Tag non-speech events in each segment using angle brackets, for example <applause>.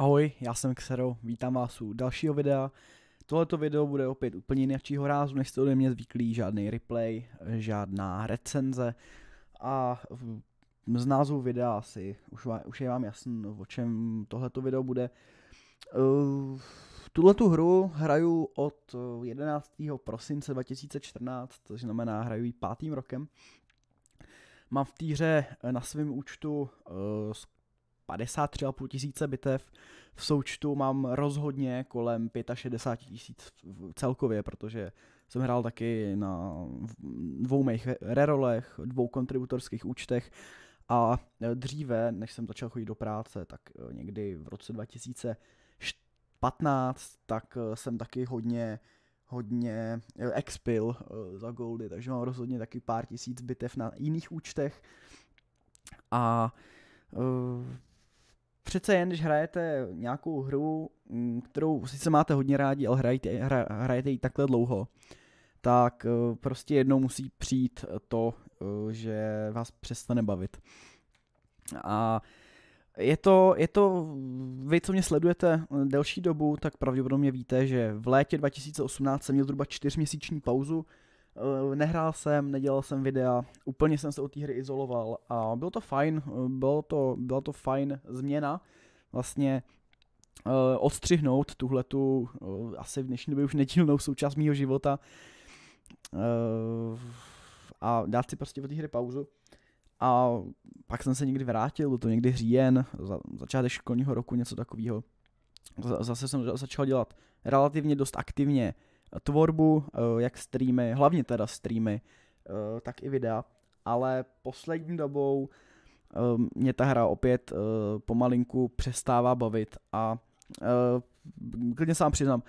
Ahoj, já jsem Xero, vítám vás u dalšího videa. Tohleto video bude opět úplně jinakšího rázu, než jste ode mě zvyklí, žádný replay, žádná recenze a z názvu videa asi už, vám, už je vám jasný, no, o čem tohleto video bude. Eh, tuhletu Tuto hru hraju od 11. Eh, prosince 2014, to znamená hraju ji pátým rokem. Mám v týře eh, na svém účtu 53,5 tisíce bitev, v součtu mám rozhodně kolem 65 tisíc celkově, protože jsem hrál taky na dvou mých rerolech, dvou kontributorských účtech a e, dříve, než jsem začal chodit do práce, tak e, někdy v roce 2015, tak e, jsem taky hodně hodně expil za goldy, takže mám rozhodně taky pár tisíc bitev na jiných účtech a přece jen, když hrajete nějakou hru, mm, kterou sice máte hodně rádi, ale hrajete, hra, hrajete ji takhle dlouho, tak eh, prostě jednou musí přijít eh, to, eh, že vás přestane bavit. A je to, je to, vy, co mě sledujete delší dobu, tak pravděpodobně víte, že v létě 2018 jsem měl zhruba čtyřměsíční pauzu, Eh, nehrál jsem, nedělal jsem videa, úplně jsem se od té hry izoloval a bylo to fajn, eh, bylo to, byla to fajn změna, vlastně eh, odstřihnout tuhle tu asi v dnešní době už nedílnou součást mého života a dát si prostě od té hry pauzu. A pak jsem se někdy vrátil, byl to někdy říjen, za, začátek školního roku, něco takového. Zase jsem začal dělat relativně dost aktivně tvorbu, eh, jak streamy, hlavně teda streamy, eh, tak i videa, ale poslední dobou eh, mě ta hra opět pomalinku přestává bavit a klidně sám přiznám,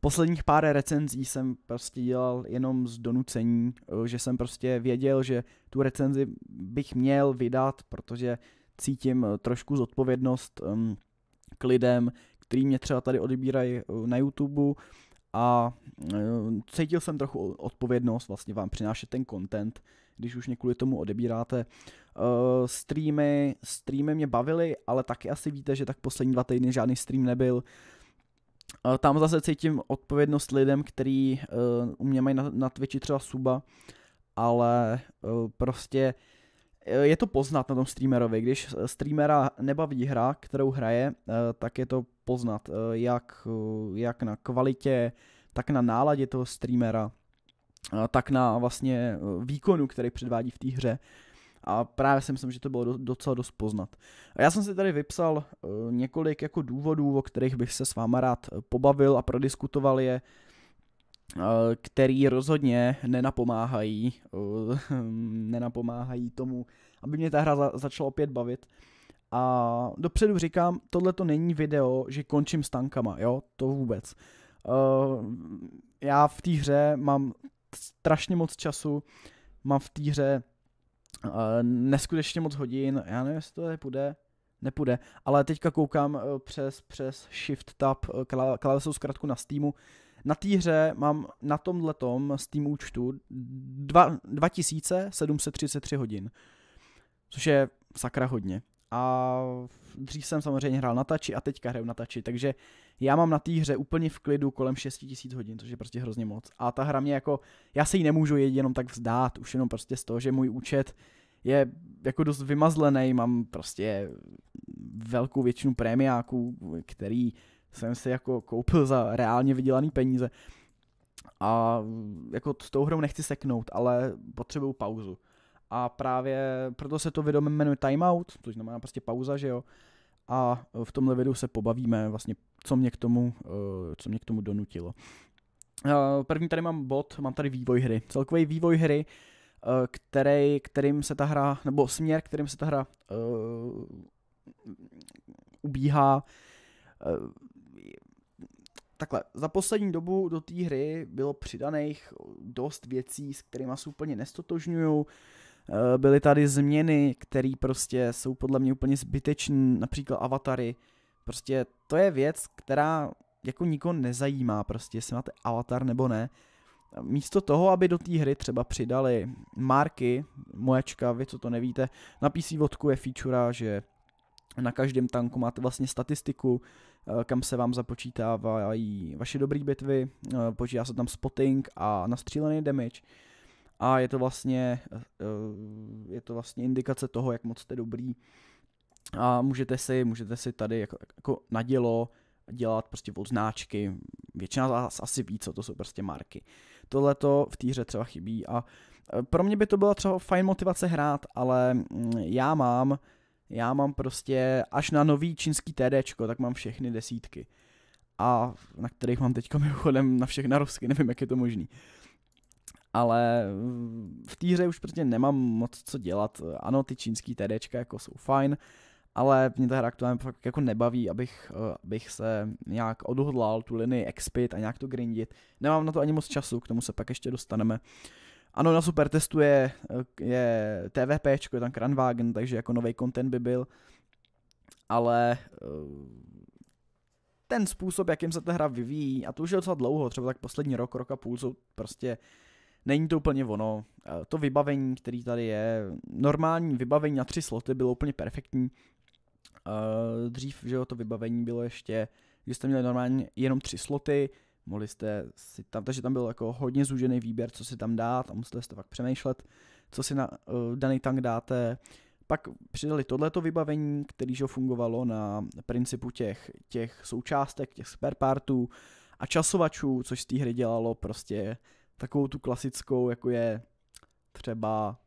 posledních pár recenzí jsem prostě dělal jenom z donucení, že jsem prostě věděl, že tu recenzi bych měl vydat, protože cítím trošku zodpovědnost ehm, k lidem, který mě třeba tady odebírají na YouTube, a eh, cítil jsem trochu odpovědnost vlastně vám přinášet ten content, když už mě kvůli tomu odebíráte. Uh, streamy, streamy mě bavily, ale taky asi víte, že tak poslední dva týdny žádný stream nebyl. Uh, tam zase cítím odpovědnost lidem, který uh, u mě mají na, na Twitchi třeba suba, ale uh, prostě uh, Eh, je to poznat na tom streamerovi. Když eh, streamera nebaví hra, kterou hraje, eh, tak je to poznat, jak, jak na kvalitě, tak na náladě toho streamera, tak na vlastně výkonu, který předvádí v té hře. A právě si myslím, že to bylo docela dost poznat. A já jsem si tady vypsal několik jako důvodů, o kterých bych se s váma rád pobavil a prodiskutoval je Eh, který rozhodně nenapomáhají, eh, <laughs> nenapomáhají tomu, aby mě ta hra za, začala opět bavit. A dopředu říkám, tohle to není video, že končím s tankama, jo, to vůbec. Eh, já v té hře mám strašně moc času, mám v té hře neskutečně moc hodin, já nevím, jestli to tady půjde, nepůjde, ale teďka koukám přes, přes Shift Tab klávesou zkrátku na Steamu, na té hře mám na tom z tým účtu 2733 hodin, což je sakra hodně. A dřív jsem samozřejmě hrál na tači a teďka hraju na tači, takže já mám na té hře úplně v klidu kolem 6000 hodin, což je prostě hrozně moc. A ta hra mě jako, já se jí nemůžu jenom tak vzdát, už jenom prostě z toho, že můj účet je jako dost vymazlený, mám prostě velkou většinu prémiáků, který jsem si jako koupil za reálně vydělaný peníze. A jako s tou hrou nechci seknout, ale potřebuju pauzu. A právě proto se to vědomě jmenuje timeout, což znamená prostě pauza, že jo. A v tomhle videu se pobavíme vlastně, co mě k tomu, eh, co mě k tomu donutilo. Eh, první tady mám bod, mám tady vývoj hry. Celkový vývoj hry, eh, který, kterým se ta hra, nebo směr, kterým se ta hra uh, ubíhá, takhle, za poslední dobu do té hry bylo přidaných dost věcí, s kterými se úplně nestotožňuju. Eh, byly tady změny, které prostě jsou podle mě úplně zbytečné, například avatary. Prostě to je věc, která jako nikoho nezajímá prostě, jestli máte avatar nebo ne. Místo toho, aby do té hry třeba přidali marky, moječka, vy co to nevíte, na PC vodku je feature, že na každém tanku máte vlastně statistiku, Eh, kam se vám započítávají vaše dobré bitvy, eh, počítá se tam spotting a nastřílený damage. A je to vlastně, eh, je to vlastně indikace toho, jak moc jste dobrý. A můžete si, můžete si tady jako, jako na dělo dělat prostě odznáčky. Většina z vás asi ví, co to jsou prostě marky. Tohle to v té hře třeba chybí a pro mě by to byla třeba fajn motivace hrát, ale mm, já mám já mám prostě až na nový čínský TDčko, tak mám všechny desítky. A na kterých mám teďka mimochodem na všech narovsky, <laughs> nevím, jak je to možný. Ale v té hře už prostě nemám moc co dělat. Ano, ty čínský TDčka jako jsou fajn, ale mě ta hra aktuálně fakt jako nebaví, abych, eh, abych se nějak odhodlal tu linii expit a nějak to grindit. Nemám na to ani moc času, k tomu se pak ještě dostaneme. Uh, ano, na super testu je, je TVP, je tam Kranwagen, takže jako nový content by byl, ale eh, ten způsob, jakým se ta hra vyvíjí, a to už je docela dlouho, třeba tak poslední rok, rok a půl, jsou prostě, není to úplně ono. Eh, to vybavení, který tady je, normální vybavení na tři sloty bylo úplně perfektní. Eh, dřív, že jo, to vybavení bylo ještě, že jste měli normálně jenom tři sloty, mohli jste si tam, takže tam byl jako hodně zúžený výběr, co si tam dát a museli jste fakt přemýšlet, co si na uh, daný tank dáte. Pak přidali tohleto vybavení, kterýž fungovalo na principu těch, těch součástek, těch spare partů a časovačů, což z té hry dělalo prostě takovou tu klasickou, jako je třeba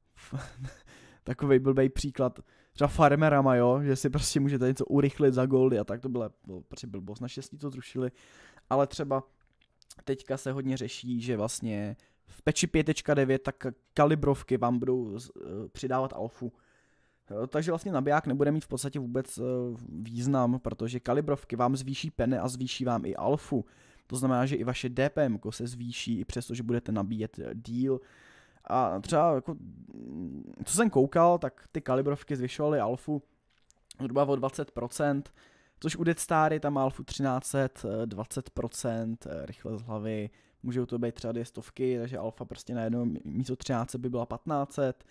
<laughs> takový blbý příklad, třeba farmerama, jo, že si prostě můžete něco urychlit za goldy a tak to bylo. bylo prostě blbost, naštěstí to zrušili, ale třeba teďka se hodně řeší, že vlastně v peči 5.9 tak kalibrovky vám budou z, uh, eh, přidávat alfu. Eh, takže vlastně nabiják nebude mít v podstatě vůbec eh, význam, protože kalibrovky vám zvýší pene a zvýší vám i alfu. To znamená, že i vaše DPM se zvýší, i přesto, že budete nabíjet díl. A třeba, jako, co jsem koukal, tak ty kalibrovky zvyšovaly alfu zhruba o 20%, což u Dead Deadstáry tam alfu 1300, 20%, eh, eh, rychle z hlavy, můžou to být třeba dvě stovky, takže alfa prostě na jedno místo 13 by byla 1500,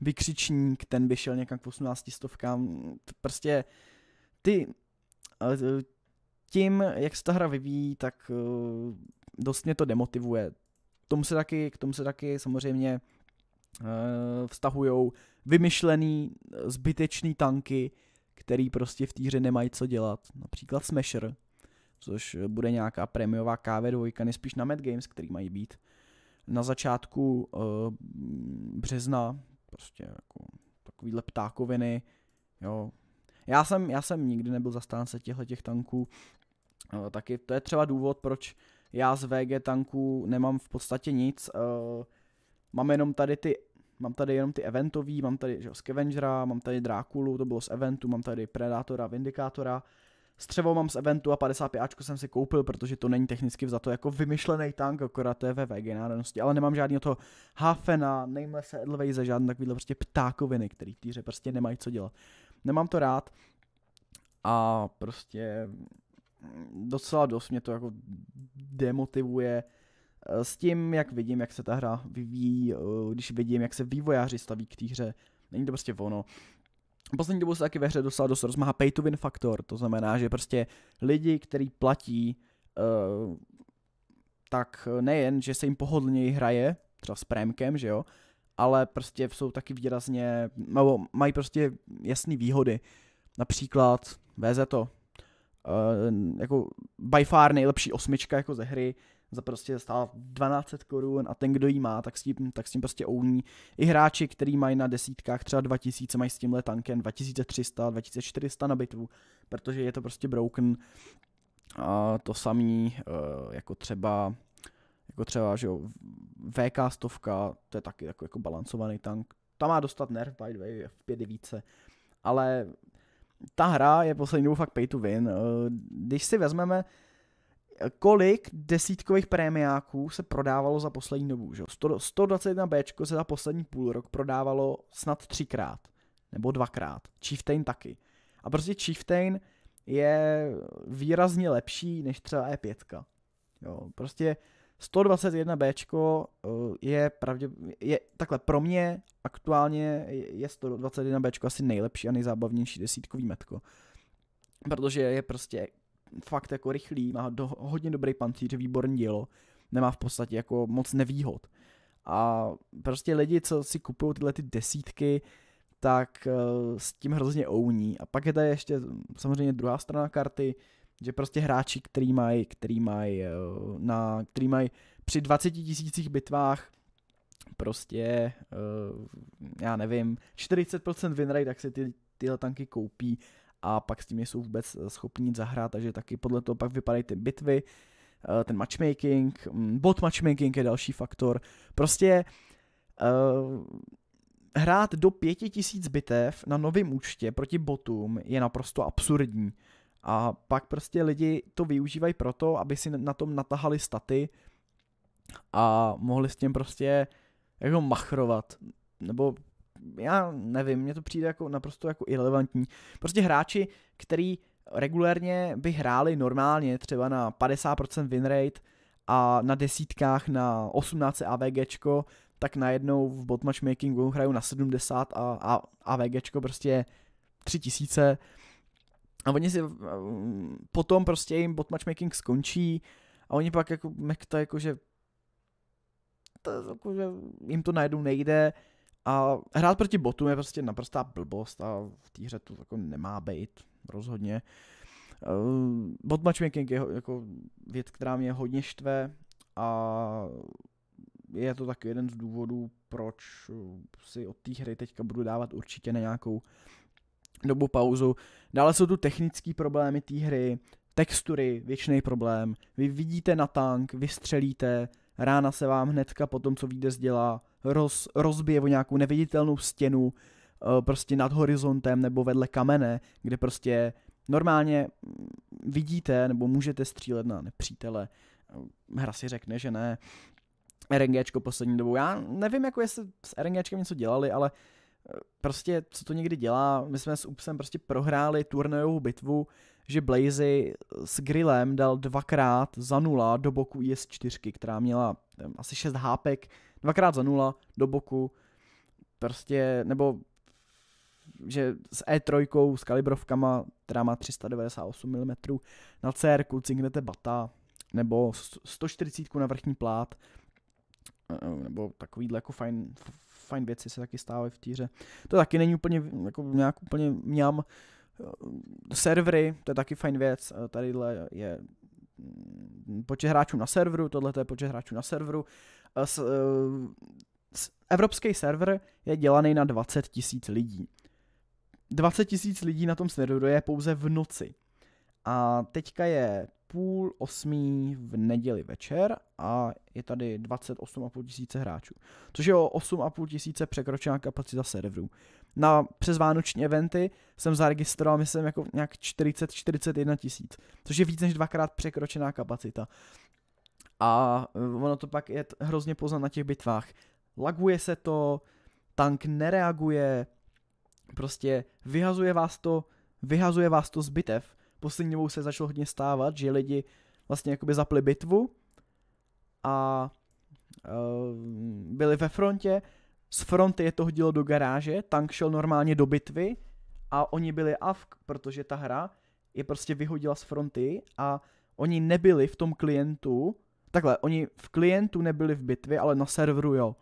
vykřičník, ten by šel někam k 18 stovkám, prostě ty, eh, tím, jak se ta hra vyvíjí, tak dost mě to demotivuje tomu se taky, k tomu se taky samozřejmě eh, vztahují vymyšlený eh, zbytečný tanky, který prostě v týře nemají co dělat. Například Smasher, což bude nějaká prémiová KV2, nejspíš na Mad Games, který mají být na začátku e, března, prostě jako takovýhle ptákoviny, jo. Já jsem, já jsem nikdy nebyl zastánce těchto těch tanků, taky to je třeba důvod, proč já z VG tanků nemám v podstatě nic. Uh, mám jenom tady ty Mám tady jenom ty eventový, mám tady že, Scavengera, mám tady Drákulu, to bylo z eventu, mám tady Predátora, Vindikátora. Střevo mám z eventu a 55 jsem si koupil, protože to není technicky za to jako vymyšlený tank, akorát to je ve VG národnosti, ale nemám žádný toho Hafena, Namelesse, Edelweise, žádný takovýhle prostě ptákoviny, který týře prostě nemají co dělat. Nemám to rád a prostě docela dost mě to jako demotivuje eh, s tím, jak vidím, jak se ta hra vyvíjí, eh, když vidím, jak se vývojáři staví k té hře. Není to prostě ono. Poslední dobou se taky ve hře docela dost rozmáhá pay to win faktor, to znamená, že prostě lidi, který platí, eh, tak nejen, že se jim pohodlněji hraje, třeba s prémkem, že jo, ale prostě jsou taky výrazně, nebo mají prostě jasné výhody. Například VZ to, Eh, jako by far nejlepší osmička jako ze hry, za prostě stála 1200 korun a ten, kdo ji má, tak s tím, tak s tím prostě ouní. I hráči, který mají na desítkách třeba 2000, mají s tímhle tankem 2300, 2400 na bitvu, protože je to prostě broken. A to samý eh, jako třeba jako třeba, že jo, VK stovka, to je taky jako, jako balancovaný tank. Ta má dostat nerf, by the way, v pět více. Ale ta hra je poslední dobou fakt pay to win. Eh, když si vezmeme, eh, kolik desítkových prémiáků se prodávalo za poslední dobu, že? 121B se za poslední půl rok prodávalo snad třikrát, nebo dvakrát, Chieftain taky. A prostě Chieftain je výrazně lepší než třeba E5. Jo, prostě uh, 121B eh, je pravdě, je takhle pro mě aktuálně je 121B asi nejlepší a nejzábavnější desítkový metko. Protože je prostě fakt jako rychlý, má do, hodně dobrý pancíř, výborný dílo, nemá v podstatě jako moc nevýhod. A prostě lidi, co si kupují tyhle ty desítky, tak eh, s tím hrozně ouní. A pak je tady ještě samozřejmě druhá strana karty, že prostě hráči, který mají, který mají, eh, na, který mají při 20 tisících bitvách prostě, eh, já nevím, 40% winrate, tak si ty, tyhle tanky koupí a pak s tím nejsou vůbec eh, schopni nic zahrát, takže taky podle toho pak vypadají ty bitvy, ten matchmaking, hm, bot matchmaking je další faktor. Prostě hrát do pěti tisíc bitev na novém účtě proti botům je naprosto absurdní. A pak prostě lidi to využívají proto, aby si na tom natahali staty a mohli s tím prostě jako machrovat. Nebo já nevím, mně to přijde jako naprosto jako irrelevantní. Prostě hráči, který regulérně by hráli normálně třeba na 50% winrate a na desítkách na 18 AVGčko, tak najednou v bot matchmakingu hrajou na 70 a, a AVGčko prostě 3000 a oni si potom prostě jim bot matchmaking skončí a oni pak jako mekta jako, že to, jako, že jim to najednou nejde a hrát proti botům je prostě naprostá blbost a v té hře to jako nemá být rozhodně. E, bot matchmaking je jako věc, která mě hodně štve a je to taky jeden z důvodů, proč si od té hry teďka budu dávat určitě na nějakou dobu pauzu. Dále jsou tu technické problémy té hry, textury, věčný problém. Vy vidíte na tank, vystřelíte, rána se vám hnedka po tom, co vyjde zdělá, roz, rozbije o nějakou neviditelnou stěnu, eh, prostě nad horizontem nebo vedle kamene, kde prostě normálně mm, vidíte nebo můžete střílet na nepřítele. Hra si řekne, že ne. RNGčko poslední dobou. Já nevím, jako jestli s RNGčkem něco dělali, ale prostě, co to někdy dělá, my jsme s Upsem prostě prohráli turnajovou bitvu, že Blazy s Grillem dal dvakrát za nula do boku IS-4, která měla asi 6 hápek, dvakrát za nula do boku, prostě, nebo že s E3, s kalibrovkama, která má 398 mm, na CR cinknete bata, nebo 140 na vrchní plát, nebo takovýhle jako fajn, fajn věci se taky stávají v týře. To taky není úplně, jako nějak úplně mňam. Eh, servery, to je taky fajn věc, eh, tadyhle mm, je počet hráčů na serveru, tohle eh, je počet hráčů na serveru. S, s, evropský server je dělaný na 20 tisíc lidí. 20 tisíc lidí na tom serveru je pouze v noci. A teďka je půl osmý v neděli večer a je tady 28,5 tisíce hráčů, což je o 8,5 tisíce překročená kapacita serverů. Na přesvánoční eventy jsem zaregistroval, myslím, jako nějak 40-41 tisíc, což je víc než dvakrát překročená kapacita. A eh, ono to pak je hrozně poznat na těch bitvách. Laguje se to, tank nereaguje, prostě vyhazuje vás to, vyhazuje vás to z bitev poslední dobou se začalo hodně stávat, že lidi vlastně jakoby zapli bitvu a uh, byli ve frontě, z fronty je to hodilo do garáže, tank šel normálně do bitvy a oni byli avk, protože ta hra je prostě vyhodila z fronty a oni nebyli v tom klientu, takhle, oni v klientu nebyli v bitvě, ale na serveru jo.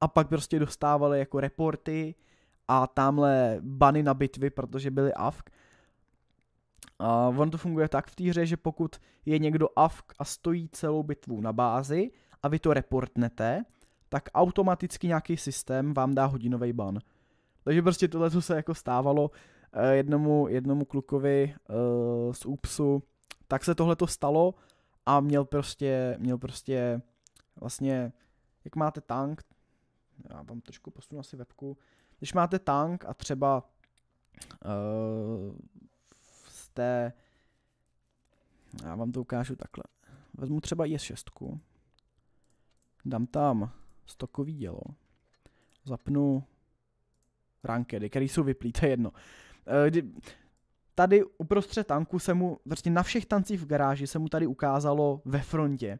A pak prostě dostávali jako reporty a tamhle bany na bitvy, protože byli avk Uh, on to funguje tak v té hře, že pokud je někdo AFK a stojí celou bitvu na bázi a vy to reportnete, tak automaticky nějaký systém vám dá hodinový ban. Takže prostě tohle, co se jako stávalo uh, jednomu, jednomu klukovi uh, z UPSu, tak se tohle to stalo a měl prostě, měl prostě vlastně, jak máte tank, já vám trošku posunu asi webku, když máte tank a třeba uh, jste, já vám to ukážu takhle, vezmu třeba IS6, dám tam stokový dělo, zapnu rankedy, které jsou vyplý, to je jedno. Eh, tady uprostřed tanku se mu, vlastně na všech tancích v garáži se mu tady ukázalo ve frontě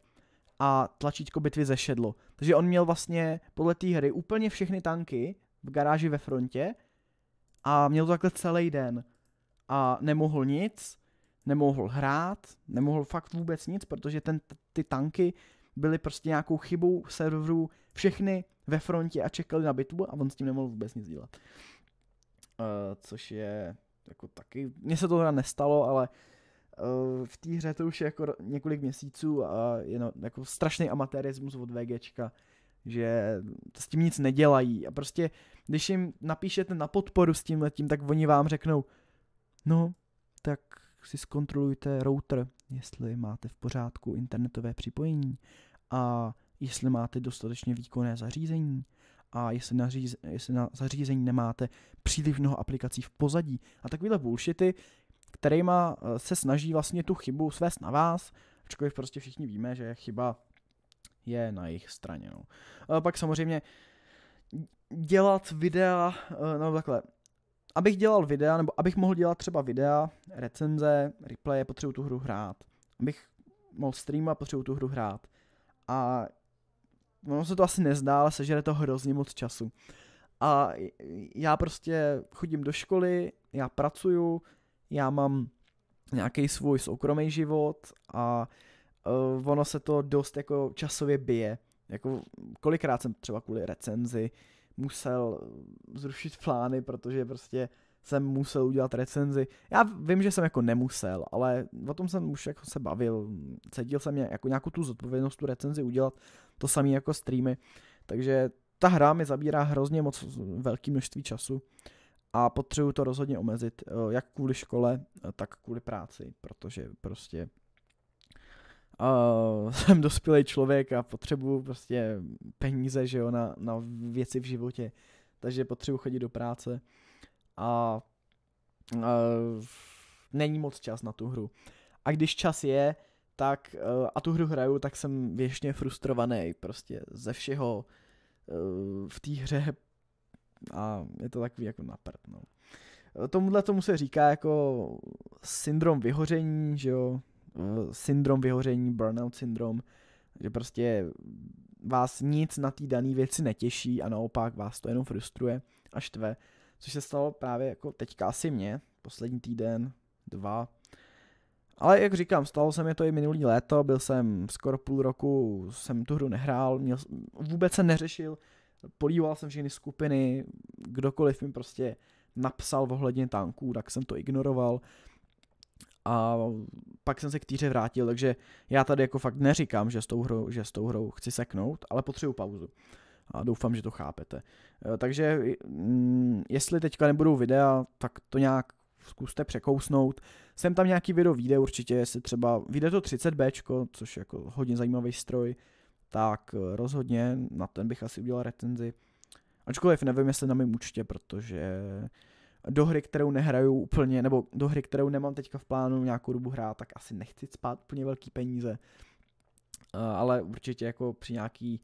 a tlačítko bitvy zešedlo. Takže on měl vlastně podle té hry úplně všechny tanky v garáži ve frontě a měl to takhle celý den a nemohl nic, nemohl hrát, nemohl fakt vůbec nic, protože ten, ty tanky byly prostě nějakou chybou serverů všechny ve frontě a čekali na bitvu a on s tím nemohl vůbec nic dělat. Uh, což je jako taky, mně se to teda nestalo, ale eh, v té hře to už je jako několik měsíců a je no, jako strašný amatérismus od VGčka, že s tím nic nedělají a prostě když jim napíšete na podporu s tím letím, tak oni vám řeknou, No, tak si zkontrolujte router, jestli máte v pořádku internetové připojení a jestli máte dostatečně výkonné zařízení a jestli na, říz, jestli na zařízení nemáte příliš mnoho aplikací v pozadí a takovýhle bullshity, kterýma se snaží vlastně tu chybu svést na vás, ačkoliv prostě všichni víme, že chyba je na jejich straně. No. A pak samozřejmě dělat videa, no takhle, abych dělal videa, nebo abych mohl dělat třeba videa, recenze, replaye, potřebuji tu hru hrát. Abych mohl streamovat, potřebuji tu hru hrát. A ono se to asi nezdá, ale sežere to hrozně moc času. A já prostě chodím do školy, já pracuju, já mám nějaký svůj soukromý život a uh, ono se to dost jako časově bije. Jako kolikrát jsem třeba kvůli recenzi uh, musel zrušit plány, protože prostě jsem musel udělat recenzi. Já vím, že jsem jako nemusel, ale o tom jsem už jako se bavil. Cítil jsem jako nějakou tu zodpovědnost tu recenzi udělat, to samé jako streamy. Takže ta hra mi zabírá hrozně moc velký množství času a potřebuju to rozhodně omezit, eh, jak kvůli škole, eh, tak kvůli práci, protože prostě Uh, <laughs> jsem dospělý člověk a potřebuju prostě peníze, že jo, na, na věci v životě. Takže potřebuji chodit do práce a uh, není moc čas na tu hru. A když čas je, tak uh, a tu hru hraju, tak jsem věčně frustrovaný prostě ze všeho uh, v té hře a je to takový jako na prd, no. E, tomuhle tomu se říká jako syndrom vyhoření, že jo, syndrom vyhoření, burnout syndrom, že prostě vás nic na té dané věci netěší a naopak vás to jenom frustruje a štve, což se stalo právě jako teďka asi mě, poslední týden, dva. Ale jak říkám, stalo se mi to i minulý léto, byl jsem skoro půl roku, jsem tu hru nehrál, měl, vůbec se neřešil, políval jsem všechny skupiny, kdokoliv mi prostě napsal ohledně tanků, tak jsem to ignoroval a pak jsem se k týře vrátil, takže já tady jako fakt neříkám, že s tou hrou, že s tou hrou chci seknout, ale potřebuju pauzu. A doufám, že to chápete. Eh, takže mm, jestli teďka nebudou videa, tak to nějak zkuste překousnout. Jsem tam nějaký video vyjde určitě, jestli třeba vyjde to 30B, což je jako hodně zajímavý stroj, tak eh, rozhodně na ten bych asi udělal recenzi. Ačkoliv nevím, jestli na mém účtě, protože do hry, kterou nehraju úplně, nebo do hry, kterou nemám teďka v plánu nějakou dobu hrát, tak asi nechci spát úplně velký peníze. Eh, ale určitě jako při nějaký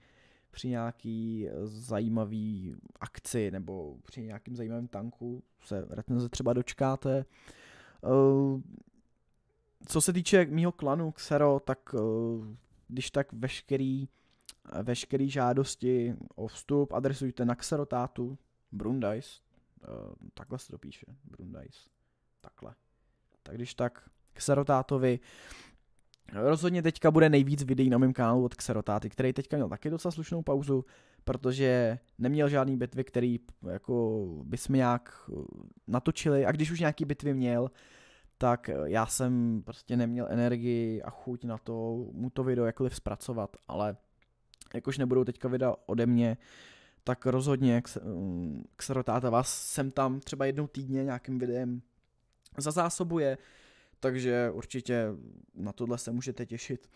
při nějaký eh, zajímavý akci nebo při nějakým zajímavém tanku se recenze třeba dočkáte. Eh, co se týče mýho klanu Xero, tak když tak veškerý, veškerý žádosti o vstup adresujte na Xerotátu Brundice, Ehm, takhle se to píše, Brundais. Takhle. Tak když tak, k Serotátovi. Rozhodně teďka bude nejvíc videí na mém kanálu od Xerotáty, který teďka měl taky docela slušnou pauzu, protože neměl žádný bitvy, který jako by jsme nějak eh, natočili a když už nějaký bitvy měl, tak eh, já jsem prostě neměl energii a chuť na to mu to video jakoliv zpracovat, ale jakož nebudou teďka videa ode mě, tak rozhodně Xerotáta mm, vás sem tam třeba jednou týdně nějakým videem zazásobuje, takže určitě na tohle se můžete těšit.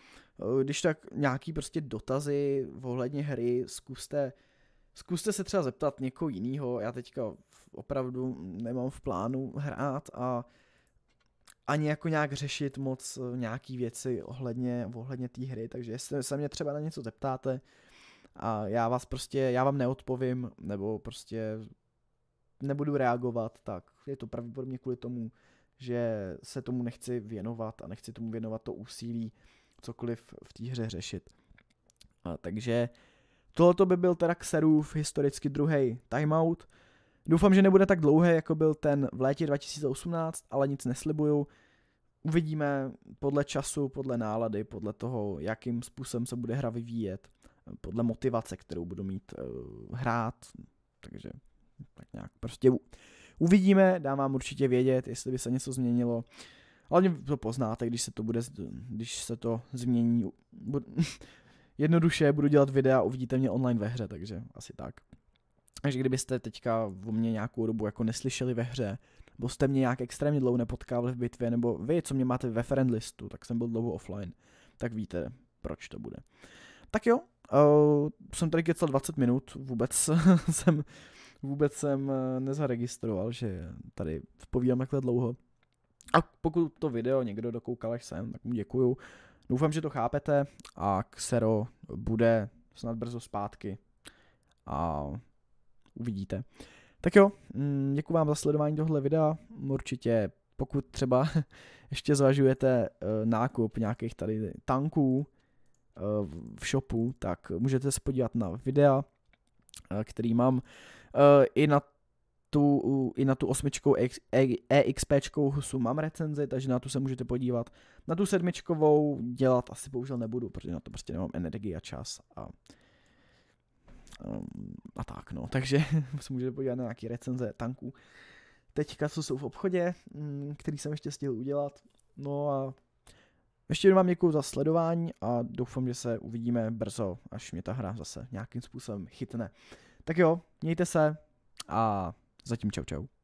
Když tak nějaký prostě dotazy ohledně hry zkuste, zkuste se třeba zeptat někoho jiného. Já teďka opravdu nemám v plánu hrát a ani jako nějak řešit moc nějaký věci ohledně, ohledně té hry, takže jestli se mě třeba na něco zeptáte, a já vás prostě, já vám neodpovím, nebo prostě nebudu reagovat, tak je to pravděpodobně kvůli tomu, že se tomu nechci věnovat a nechci tomu věnovat to úsilí, cokoliv v té hře řešit. A takže tohoto by byl teda Xerův historicky druhý timeout. Doufám, že nebude tak dlouhý, jako byl ten v létě 2018, ale nic neslibuju. Uvidíme podle času, podle nálady, podle toho, jakým způsobem se bude hra vyvíjet podle motivace, kterou budu mít uh, hrát, takže tak nějak prostě uvidíme, dám vám určitě vědět, jestli by se něco změnilo. Hlavně to poznáte, když se to bude, když se to změní. Budu, <laughs> jednoduše budu dělat videa, uvidíte mě online ve hře, takže asi tak. Takže kdybyste teďka o mě nějakou dobu jako neslyšeli ve hře, nebo jste mě nějak extrémně dlouho nepotkávali v bitvě, nebo vy, co mě máte ve friendlistu, tak jsem byl dlouho offline, tak víte, proč to bude. Tak jo, Uh, jsem tady kecal 20 minut, vůbec <laughs> jsem, vůbec jsem eh, nezaregistroval, že tady povídám takhle dlouho. A pokud to video někdo dokoukal až sem, tak mu děkuju. Doufám, že to chápete a Xero bude snad brzo zpátky a uvidíte. Tak jo, mm, děkuji vám za sledování tohle videa. Určitě, pokud třeba <laughs> ještě zvažujete eh, nákup nějakých tady tanků, Eh, v shopu, tak můžete se podívat na videa, eh, který mám eh, i na tu, i na tu osmičkou EXP e husu mám recenzi, takže na tu se můžete podívat. Na tu sedmičkovou dělat asi bohužel nebudu, protože na to prostě nemám energii a čas a, ehm, a tak no. <laughs> Takže se můžete podívat na nějaký recenze tanků. Teďka, co jsou v obchodě, mm, který jsem ještě stihl udělat. No a ještě jednou vám děkuji za sledování a doufám, že se uvidíme brzo, až mě ta hra zase nějakým způsobem chytne. Tak jo, mějte se a zatím čau čau.